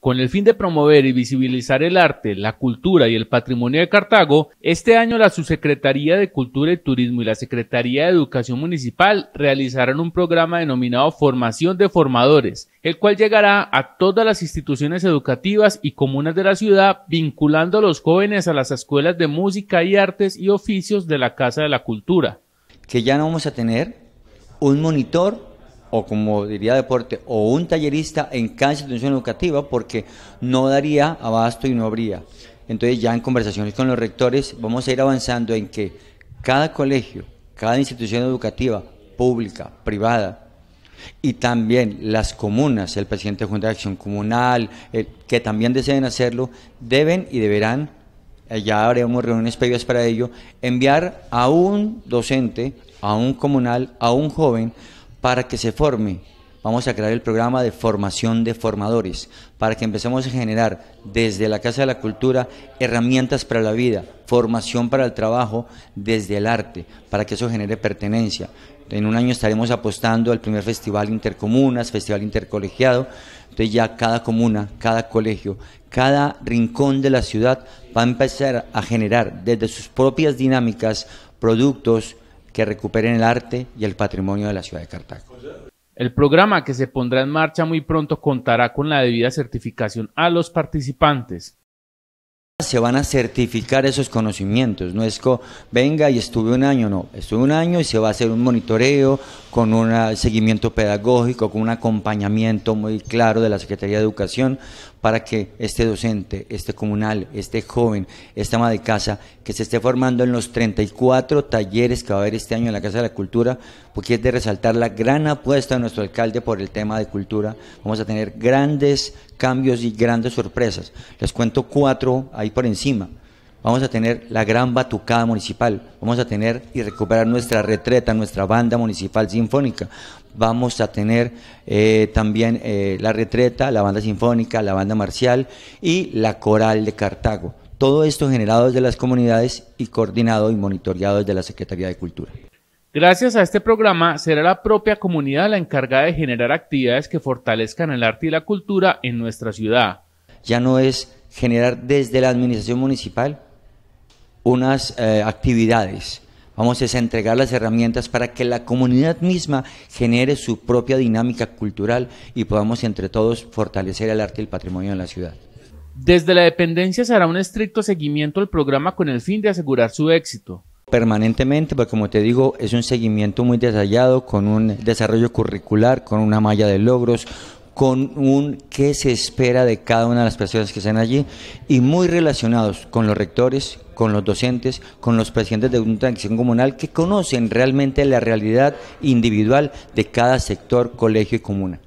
Con el fin de promover y visibilizar el arte, la cultura y el patrimonio de Cartago, este año la Subsecretaría de Cultura y Turismo y la Secretaría de Educación Municipal realizarán un programa denominado Formación de Formadores, el cual llegará a todas las instituciones educativas y comunas de la ciudad, vinculando a los jóvenes a las escuelas de música y artes y oficios de la Casa de la Cultura. Que ya no vamos a tener un monitor o como diría deporte, o un tallerista en cada institución educativa porque no daría abasto y no habría. Entonces ya en conversaciones con los rectores vamos a ir avanzando en que cada colegio, cada institución educativa, pública, privada, y también las comunas, el presidente de Junta de Acción Comunal, que también deseen hacerlo, deben y deberán, eh, ya haremos reuniones previas para ello, enviar a un docente, a un comunal, a un joven, para que se forme. Vamos a crear el programa de formación de formadores para que empecemos a generar desde la Casa de la Cultura herramientas para la vida, formación para el trabajo desde el arte, para que eso genere pertenencia. En un año estaremos apostando al primer festival intercomunas, festival intercolegiado. Entonces ya cada comuna, cada colegio, cada rincón de la ciudad va a empezar a generar desde sus propias dinámicas productos, que recuperen el arte y el patrimonio de la ciudad de Cartago. El programa que se pondrá en marcha muy pronto contará con la debida certificación a los participantes, se van a certificar esos conocimientos, no es que venga y estuve un año, no, estuve un año y se va a hacer un monitoreo con un seguimiento pedagógico, con un acompañamiento muy claro de la Secretaría de Educación para que este docente, este comunal, este joven, esta ama de casa, que se esté formando en los 34 talleres que va a haber este año en la Casa de la Cultura, porque es de resaltar la gran apuesta de nuestro alcalde por el tema de cultura, vamos a tener grandes cambios y grandes sorpresas. Les cuento cuatro ahí por encima. Vamos a tener la gran batucada municipal, vamos a tener y recuperar nuestra retreta, nuestra banda municipal sinfónica, vamos a tener eh, también eh, la retreta, la banda sinfónica, la banda marcial y la coral de Cartago. Todo esto generado desde las comunidades y coordinado y monitoreado desde la Secretaría de Cultura. Gracias a este programa será la propia comunidad la encargada de generar actividades que fortalezcan el arte y la cultura en nuestra ciudad. Ya no es generar desde la administración municipal unas eh, actividades. Vamos a entregar las herramientas para que la comunidad misma genere su propia dinámica cultural y podamos entre todos fortalecer el arte y el patrimonio en la ciudad. Desde la dependencia se hará un estricto seguimiento al programa con el fin de asegurar su éxito permanentemente, porque como te digo, es un seguimiento muy detallado, con un desarrollo curricular, con una malla de logros, con un qué se espera de cada una de las personas que están allí y muy relacionados con los rectores, con los docentes, con los presidentes de una transición comunal que conocen realmente la realidad individual de cada sector, colegio y comuna.